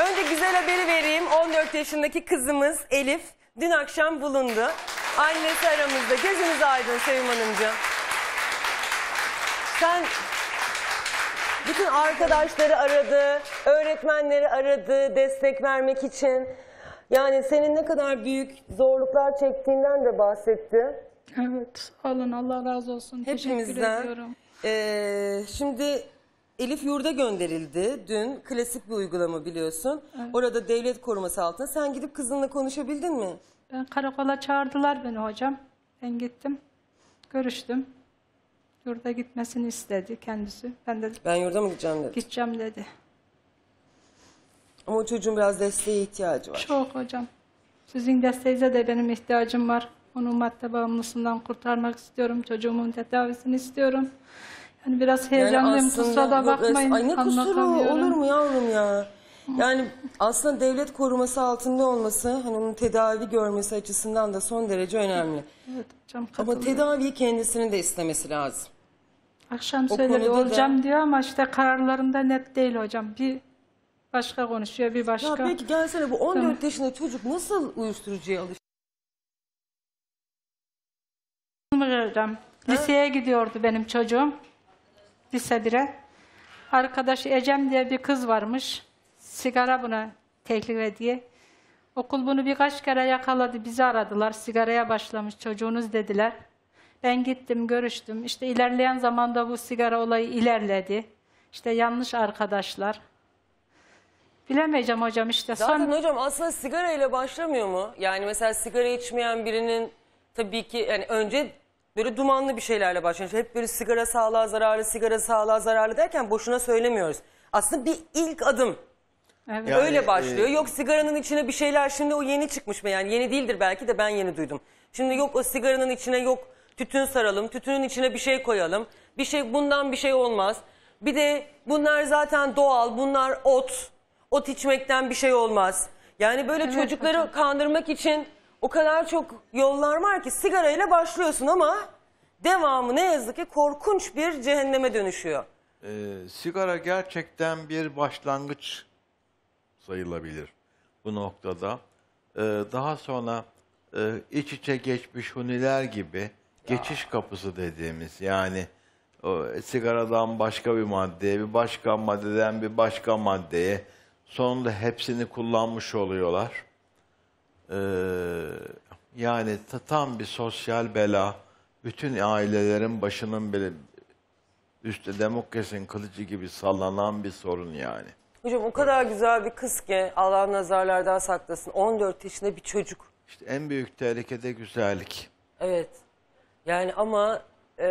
Önce güzel haberi vereyim. 14 yaşındaki kızımız Elif dün akşam bulundu. Annesi aramızda. Gözünüz aydın Sevim Hanımcığım. Sen bütün arkadaşları aradı, öğretmenleri aradı destek vermek için. Yani senin ne kadar büyük zorluklar çektiğinden de bahsetti. Evet, sağ Allah razı olsun. Hepimizden. Teşekkür ediyorum. Ee, şimdi Elif yurda gönderildi. Dün klasik bir uygulama biliyorsun. Evet. Orada devlet koruması altında. Sen gidip kızınla konuşabildin mi? Ben karakola çağırdılar beni hocam. Ben gittim. Görüştüm. Yurda gitmesini istedi kendisi. Ben de Ben yurda mı gideceğim dedi. gideceğim dedi. Ama o çocuğun biraz desteğe ihtiyacı var. Çok hocam. Sizin desteğinize de benim ihtiyacım var. Onu madde bağımlısından kurtarmak istiyorum. Çocuğumun tedavisini istiyorum. Hani yani biraz heyecanlıyım aslında- kusura da bakmayın. Ay ne kusuru olur mu yavrum ya? Yani aslında devlet koruması altında olması hani onun tedavi görmesi açısından da son derece önemli. Evet hocam Ama katılıyorum. tedaviyi kendisinin de istemesi lazım. Akşam O söyledi konuda da- olacağım diyor ama işte kararlarında net değil hocam. Bir başka konuşuyor bir başka. Ya başka. peki gelsene bu 14 yaşında çocuk nasıl uyuşturucuya alıştı? Hocam, Liseye gidiyordu benim çocuğum. Lisedire. Arkadaşı Ecem diye bir kız varmış. Sigara buna teklif ediyor. Okul bunu birkaç kere yakaladı. Bizi aradılar. Sigaraya başlamış çocuğunuz dediler. Ben gittim, görüştüm. İşte ilerleyen zamanda bu sigara olayı ilerledi. İşte yanlış arkadaşlar. Bilemeyeceğim hocam işte. Zaten son... hocam aslında sigara ile başlamıyor mu? Yani mesela sigara içmeyen birinin tabii ki yani önce böyle dumanlı bir şeylerle başlıyor. Hep böyle sigara sağlığa zararlı, sigara sağlığa zararlı derken boşuna söylemiyoruz. Aslında bir ilk adım. Evet. Yani, Öyle e, başlıyor. E... Yok sigaranın içine bir şeyler şimdi o yeni çıkmış mı? Yani yeni değildir belki de ben yeni duydum. Şimdi yok o sigaranın içine yok tütün saralım, tütünün içine bir şey koyalım. Bir şey bundan bir şey olmaz. Bir de bunlar zaten doğal, bunlar ot. Ot içmekten bir şey olmaz. Yani böyle evet, çocukları hocam. kandırmak için o kadar çok yollar var ki sigarayla başlıyorsun ama devamı ne yazık ki korkunç bir cehenneme dönüşüyor. Ee, sigara gerçekten bir başlangıç sayılabilir bu noktada. Ee, daha sonra e, iç içe geçmiş huniler gibi ya. geçiş kapısı dediğimiz yani o, e, sigaradan başka bir maddeye, bir başka maddeden bir başka maddeye sonunda hepsini kullanmış oluyorlar. Ee, yani tam bir sosyal bela. Bütün ailelerin başının bile üstte demokrasinin kılıcı gibi sallanan bir sorun yani. Hocam o kadar güzel bir kız ki Allah nazarlardan saklasın. 14 yaşında bir çocuk. İşte en büyük tehlikede güzellik. Evet. Yani ama... E...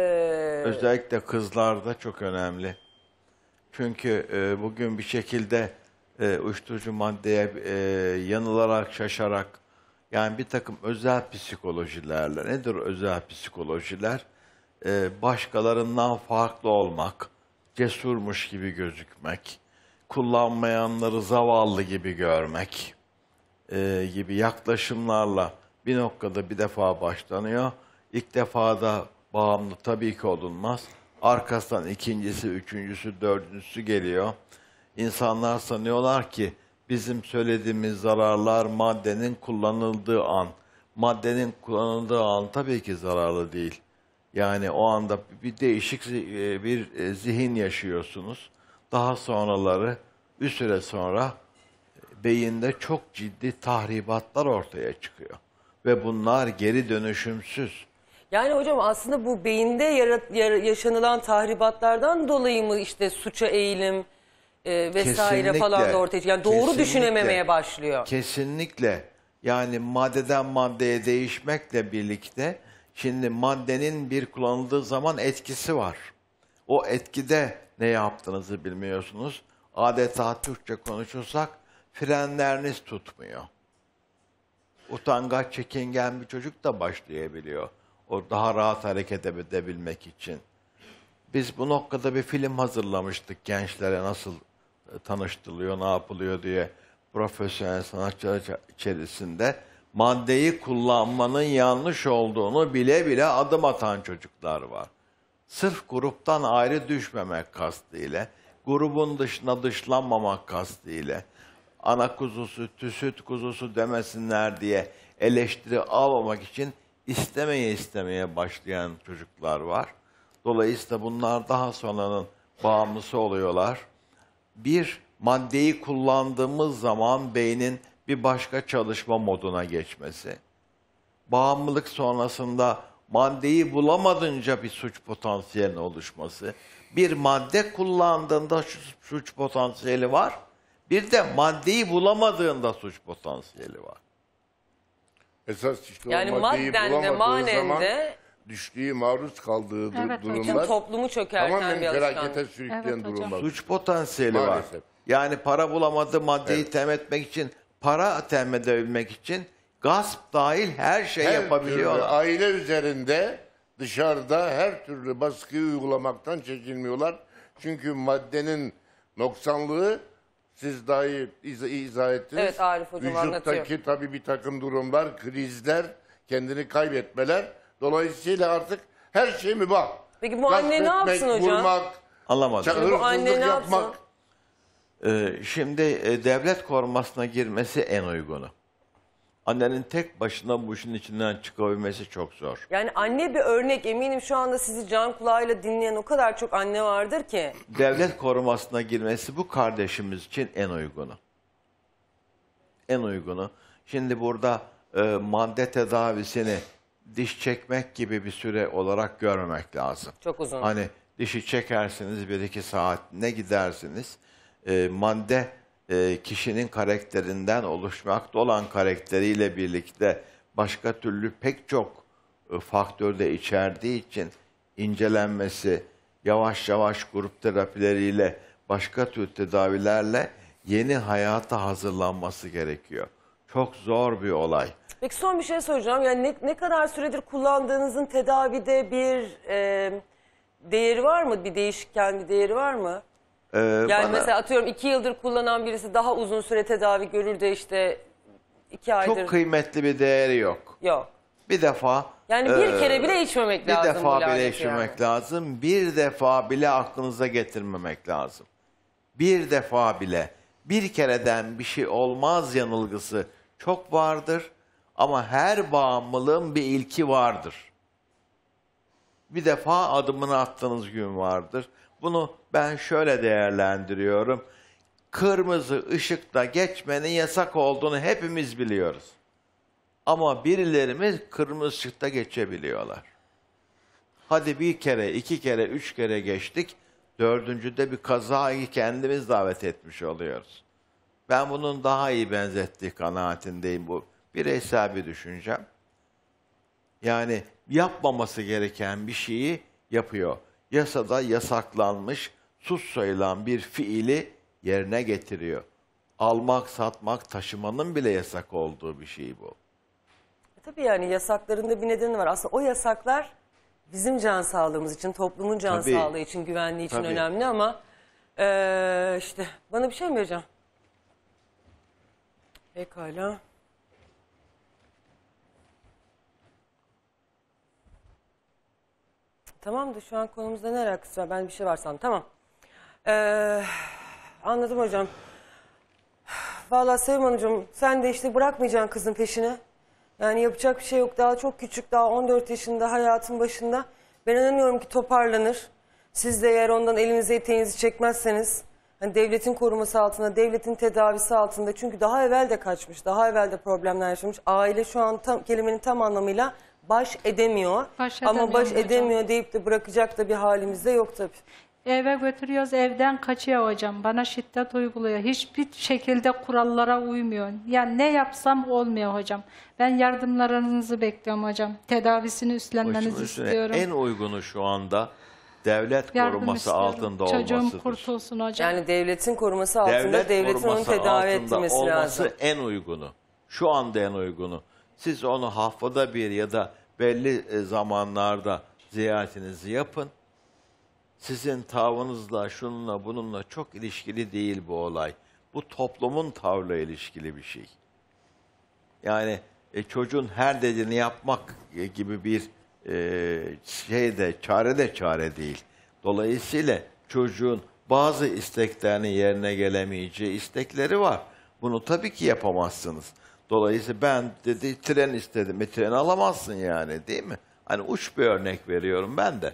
Özellikle kızlarda çok önemli. Çünkü e, bugün bir şekilde e, uyuşturucu maddeye e, yanılarak, şaşarak yani bir takım özel psikolojilerle, nedir özel psikolojiler? Ee, başkalarından farklı olmak, cesurmuş gibi gözükmek, kullanmayanları zavallı gibi görmek e, gibi yaklaşımlarla bir noktada bir defa başlanıyor. İlk defada bağımlı tabii ki olunmaz. Arkasından ikincisi, üçüncüsü, dördüncüsü geliyor. İnsanlar sanıyorlar ki bizim söylediğimiz zararlar maddenin kullanıldığı an. Maddenin kullanıldığı an tabii ki zararlı değil. Yani o anda bir değişik e, bir e, zihin yaşıyorsunuz. Daha sonraları bir süre sonra e, beyinde çok ciddi tahribatlar ortaya çıkıyor. Ve bunlar geri dönüşümsüz. Yani hocam aslında bu beyinde yaşanılan tahribatlardan dolayı mı işte suça eğilim, e, vesaire Kesinlikle. falan da ortaya çıkıyor. Yani doğru düşünememeye başlıyor. Kesinlikle. Yani maddeden maddeye değişmekle birlikte şimdi maddenin bir kullanıldığı zaman etkisi var. O etkide ne yaptığınızı bilmiyorsunuz. Adeta Türkçe konuşursak frenleriniz tutmuyor. Utangaç, çekingen bir çocuk da başlayabiliyor. O daha rahat hareket edebilmek için. Biz bu noktada bir film hazırlamıştık gençlere nasıl e, tanıştırılıyor, ne yapılıyor diye profesyonel sanatçılar içerisinde maddeyi kullanmanın yanlış olduğunu bile bile adım atan çocuklar var. Sırf gruptan ayrı düşmemek kastıyla, grubun dışına dışlanmamak kastıyla, ana kuzusu, tüsüt kuzusu demesinler diye eleştiri almamak için istemeye istemeye başlayan çocuklar var. Dolayısıyla bunlar daha sonranın bağımlısı oluyorlar bir maddeyi kullandığımız zaman beynin bir başka çalışma moduna geçmesi. Bağımlılık sonrasında maddeyi bulamadınca bir suç potansiyelinin oluşması. Bir madde kullandığında suç potansiyeli var. Bir de maddeyi bulamadığında suç potansiyeli var. Esas işte yani o maddeyi madden de, manen zaman de düştüğü, maruz kaldığı Evet hocam. Tüm durumlar toplumu çökerten tamamen bir felakete sürükleyen Evet durumlar. Suç potansiyeli var. Yani para bulamadı maddeyi tem etmek için, para tem edebilmek için gasp dahil her şey Her türlü yapabiliyorlar. aile üzerinde dışarıda her türlü baskıyı uygulamaktan çekinmiyorlar. Çünkü maddenin noksanlığı siz dahi iz- izah ettiniz. Evet, Arif Hocam Vücuttaki anlatıyor. tabii bir takım durumlar, krizler, kendini kaybetmeler Dolayısıyla artık her şey mübah. Peki bu anne ne yapsın hocam? Vurmak, Alamadım. Peki bu anne ne yapsın? yapmak. Ee, şimdi e, devlet korumasına girmesi en uygunu. Annenin tek başına bu işin içinden çıkabilmesi çok zor. Yani anne bir örnek eminim şu anda sizi can kulağıyla dinleyen o kadar çok anne vardır ki. Devlet korumasına girmesi bu kardeşimiz için en uygunu. En uygunu. Şimdi burada e, madde tedavisini diş çekmek gibi bir süre olarak görmemek lazım. Çok uzun. Hani dişi çekersiniz bir iki saat ne gidersiniz. E, ee, mande e, kişinin karakterinden oluşmakta olan karakteriyle birlikte başka türlü pek çok e, faktörde içerdiği için incelenmesi yavaş yavaş grup terapileriyle başka tür tedavilerle yeni hayata hazırlanması gerekiyor çok zor bir olay. Peki son bir şey soracağım. Yani ne, ne kadar süredir kullandığınızın tedavide bir e, değeri var mı? Bir değişken bir değeri var mı? Ee, yani bana... mesela atıyorum iki yıldır kullanan birisi daha uzun süre tedavi görür de işte iki çok aydır. Çok kıymetli bir değeri yok. Yok. Bir defa. Yani bir e, kere bile içmemek bir lazım. Bir defa bile içmemek yani. lazım. Bir defa bile aklınıza getirmemek lazım. Bir defa bile. Bir kereden bir şey olmaz yanılgısı çok vardır ama her bağımlılığın bir ilki vardır. Bir defa adımını attığınız gün vardır. Bunu ben şöyle değerlendiriyorum. Kırmızı ışıkta geçmenin yasak olduğunu hepimiz biliyoruz. Ama birilerimiz kırmızı ışıkta geçebiliyorlar. Hadi bir kere, iki kere, üç kere geçtik. Dördüncüde bir kazayı kendimiz davet etmiş oluyoruz. Ben bunun daha iyi benzettiği kanaatindeyim bu. Bireysel bir düşüncem. Yani yapmaması gereken bir şeyi yapıyor. Yasada yasaklanmış, sus sayılan bir fiili yerine getiriyor. Almak, satmak, taşımanın bile yasak olduğu bir şey bu. E tabii yani yasaklarında bir nedeni var. Aslında o yasaklar bizim can sağlığımız için, toplumun can Tabii. sağlığı için, güvenliği için Tabii. önemli ama ee, işte bana bir şey mi vereceğim? Pekala. Tamam da şu an konumuzda ne alakası var? Ben bir şey varsam tamam. Ee, anladım hocam. Vallahi Sevim Hanımcığım sen de işte bırakmayacaksın kızın peşine. Yani yapacak bir şey yok. Daha çok küçük, daha 14 yaşında, hayatın başında. Ben inanıyorum ki toparlanır. Siz de eğer ondan elinizi eteğinizi çekmezseniz... Hani devletin koruması altında, devletin tedavisi altında. Çünkü daha evvel de kaçmış, daha evvel de problemler yaşamış. Aile şu an tam, kelimenin tam anlamıyla baş edemiyor. Baş Ama baş hocam. edemiyor deyip de bırakacak da bir halimiz de yok tabii. Eve götürüyoruz, evden kaçıyor hocam. Bana şiddet uyguluyor. Hiçbir şekilde kurallara uymuyor. Yani ne yapsam olmuyor hocam. Ben yardımlarınızı bekliyorum hocam. Tedavisini üstlenmenizi Hoşum, istiyorum. En uygunu şu anda devlet koruması istiyorum. altında Çocuğum kurtulsun hocam. Yani devletin koruması altında devlet devletin onu tedavi etmesi olması lazım. en uygunu. Şu anda en uygunu. Siz onu haftada bir ya da belli e, zamanlarda ziyaretinizi yapın. Sizin tavrınızla, şununla, bununla çok ilişkili değil bu olay. Bu toplumun tavrıyla ilişkili bir şey. Yani e, çocuğun her dediğini yapmak e, gibi bir e, şey de çare de çare değil. Dolayısıyla çocuğun bazı isteklerini yerine gelemeyeceği istekleri var. Bunu tabii ki yapamazsınız. Dolayısıyla ben dedi tren istedim. E tren alamazsın yani değil mi? Hani uç bir örnek veriyorum ben de.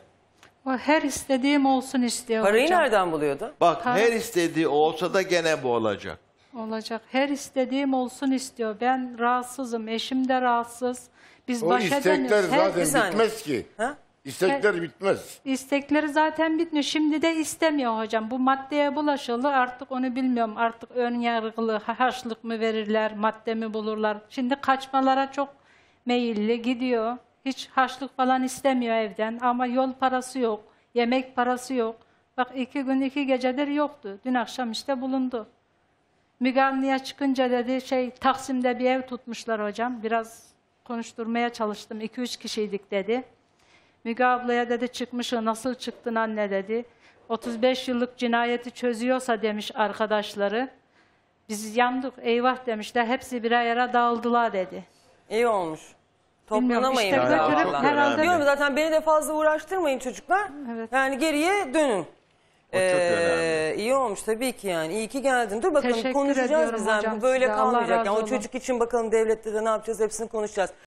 O her istediğim olsun istiyor Parayı hocam. nereden buluyordu? Bak Para- her istediği olsa da gene bu olacak. Olacak. Her istediğim olsun istiyor. Ben rahatsızım. Eşim de rahatsız. Biz O istekler edemiyoruz. zaten saniye. bitmez ki. Ha? İstekler bitmez. İstekleri zaten bitmiyor. Şimdi de istemiyor hocam. Bu maddeye bulaşıldı. Artık onu bilmiyorum. Artık ön yargılı haşlık mı verirler, madde mi bulurlar. Şimdi kaçmalara çok meyilli gidiyor. Hiç haşlık falan istemiyor evden ama yol parası yok, yemek parası yok. Bak iki gün iki gecedir yoktu. Dün akşam işte bulundu. Müge çıkınca dedi şey Taksim'de bir ev tutmuşlar hocam. Biraz konuşturmaya çalıştım. 2-3 kişiydik dedi. Müge ablaya dedi çıkmış nasıl çıktın anne dedi. 35 yıllık cinayeti çözüyorsa demiş arkadaşları. Biz yandık eyvah demişler. Hepsi bir yere dağıldılar dedi. İyi olmuş. Toplanamayın. Bilmiyorum, işte herhalde. Diyorum zaten beni de fazla uğraştırmayın çocuklar. Evet. Yani geriye dönün. O çok ee, iyi olmuş tabii ki yani. İyi ki geldin. Dur bakalım Teşekkür konuşacağız ediyorum biz. Bu böyle kalmayacak. Yani o çocuk için bakalım devlette de ne yapacağız hepsini konuşacağız.